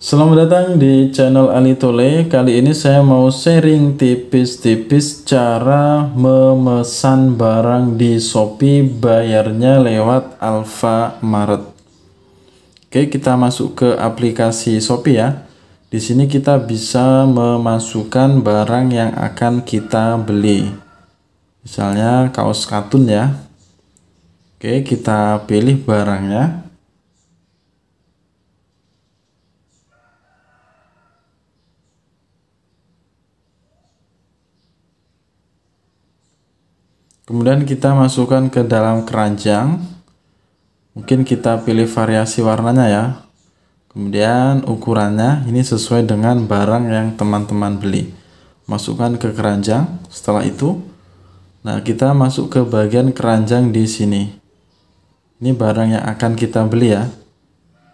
Selamat datang di channel Ali Tole. Kali ini saya mau sharing tipis-tipis cara memesan barang di Shopee bayarnya lewat Alfamart. Oke, kita masuk ke aplikasi Shopee ya. Di sini kita bisa memasukkan barang yang akan kita beli. Misalnya kaos katun ya. Oke, kita pilih barangnya. Kemudian kita masukkan ke dalam keranjang. Mungkin kita pilih variasi warnanya ya. Kemudian ukurannya ini sesuai dengan barang yang teman-teman beli. Masukkan ke keranjang. Setelah itu, nah kita masuk ke bagian keranjang di sini. Ini barang yang akan kita beli ya.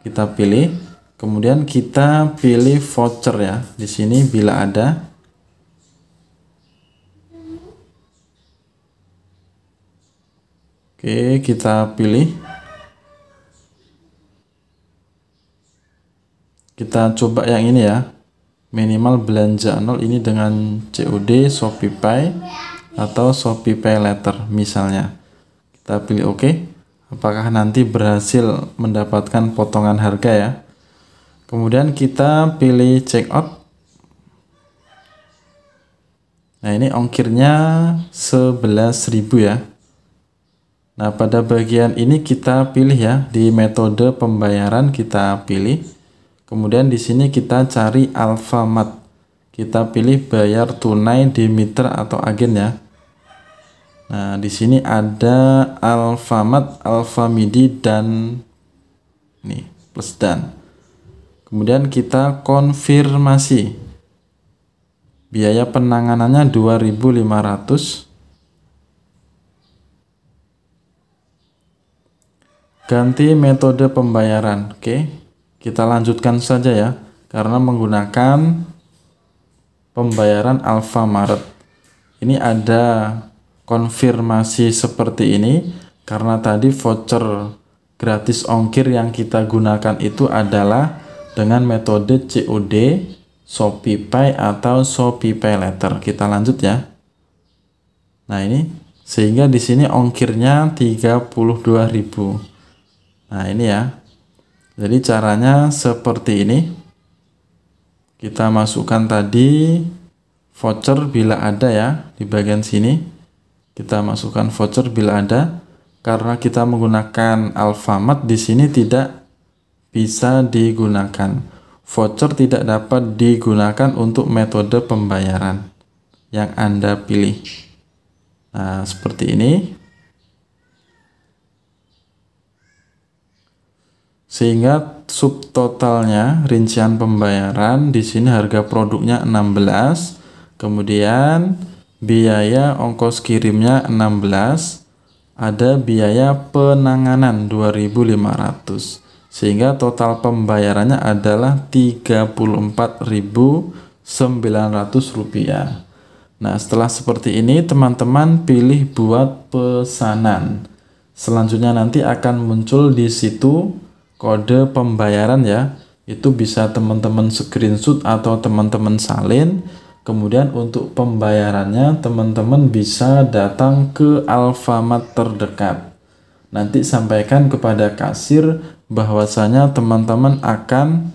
Kita pilih. Kemudian kita pilih voucher ya. Di sini bila ada Oke, kita pilih. Kita coba yang ini ya. Minimal belanja nol ini dengan COD Shopee Pay atau Shopee Pay Letter misalnya. Kita pilih oke. OK. Apakah nanti berhasil mendapatkan potongan harga ya? Kemudian kita pilih check out. Nah, ini ongkirnya 11.000 ya. Nah, pada bagian ini kita pilih ya, di metode pembayaran kita pilih. Kemudian di sini kita cari Alfamart. Kita pilih bayar tunai di mitra atau agen ya. Nah, di sini ada Alfamart, Alfamidi dan nih, plus dan. Kemudian kita konfirmasi. Biaya penanganannya 2500 Ganti metode pembayaran. Oke, kita lanjutkan saja ya, karena menggunakan pembayaran Alfamart. Ini ada konfirmasi seperti ini, karena tadi voucher gratis ongkir yang kita gunakan itu adalah dengan metode COD, Shopeepay atau Shopee Pay Letter. Kita lanjut ya. Nah ini, sehingga di sini ongkirnya 32.000. Nah ini ya. Jadi caranya seperti ini. Kita masukkan tadi voucher bila ada ya di bagian sini. Kita masukkan voucher bila ada karena kita menggunakan Alfamart di sini tidak bisa digunakan. Voucher tidak dapat digunakan untuk metode pembayaran yang Anda pilih. Nah, seperti ini. Sehingga subtotalnya rincian pembayaran di sini harga produknya 16, kemudian biaya ongkos kirimnya 16, ada biaya penanganan 2500 sehingga total pembayarannya adalah 34.900 rupiah Nah, setelah seperti ini teman-teman pilih buat pesanan. Selanjutnya nanti akan muncul di situ kode pembayaran ya itu bisa teman-teman screenshot atau teman-teman salin kemudian untuk pembayarannya teman-teman bisa datang ke Alfamart terdekat nanti sampaikan kepada kasir bahwasanya teman-teman akan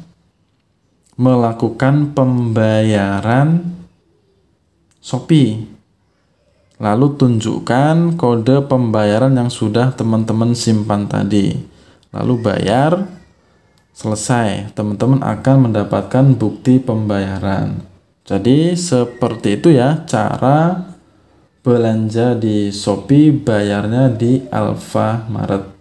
melakukan pembayaran Shopee lalu tunjukkan kode pembayaran yang sudah teman-teman simpan tadi lalu bayar selesai teman-teman akan mendapatkan bukti pembayaran jadi seperti itu ya cara belanja di Shopee bayarnya di Alfamaret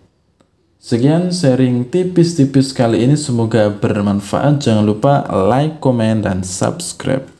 sekian sharing tipis-tipis kali ini semoga bermanfaat jangan lupa like, komen, dan subscribe